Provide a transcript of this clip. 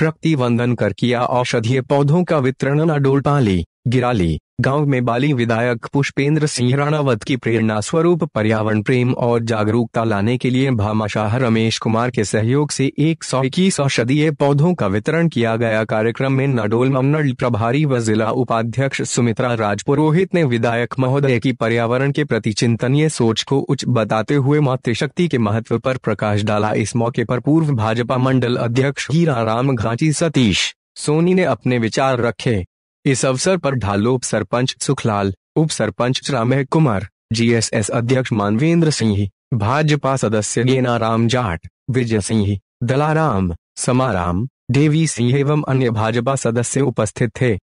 प्रकृति वंदन कर किया औषधीय पौधों का वितरण अडोल पाली गिरा ली गांव में बाली विधायक पुष्पेंद्र सिंह राणावत की प्रेरणा स्वरूप पर्यावरण प्रेम और जागरूकता लाने के लिए भामाशाह रमेश कुमार के सहयोग से एक सौ इक्कीस औषधीय पौधों का वितरण किया गया कार्यक्रम में नडोल मंडल प्रभारी व जिला उपाध्यक्ष सुमित्रा राजपुरोहित ने विधायक महोदय की पर्यावरण के प्रति चिंतनीय सोच को उच्च बताते हुए मातृशक्ति के महत्व पर प्रकाश डाला इस मौके पर पूर्व भाजपा मंडल अध्यक्ष हीरा राम घाची सतीश सोनी ने अपने विचार रखे इस अवसर पर ढालोप सरपंच सुखलाल उप सरपंच रामह कुमार जीएसएस अध्यक्ष मानवेंद्र सिंह भाजपा सदस्य राम जाट विजय सिंह दलाराम समाराम देवी सिंह एवं अन्य भाजपा सदस्य उपस्थित थे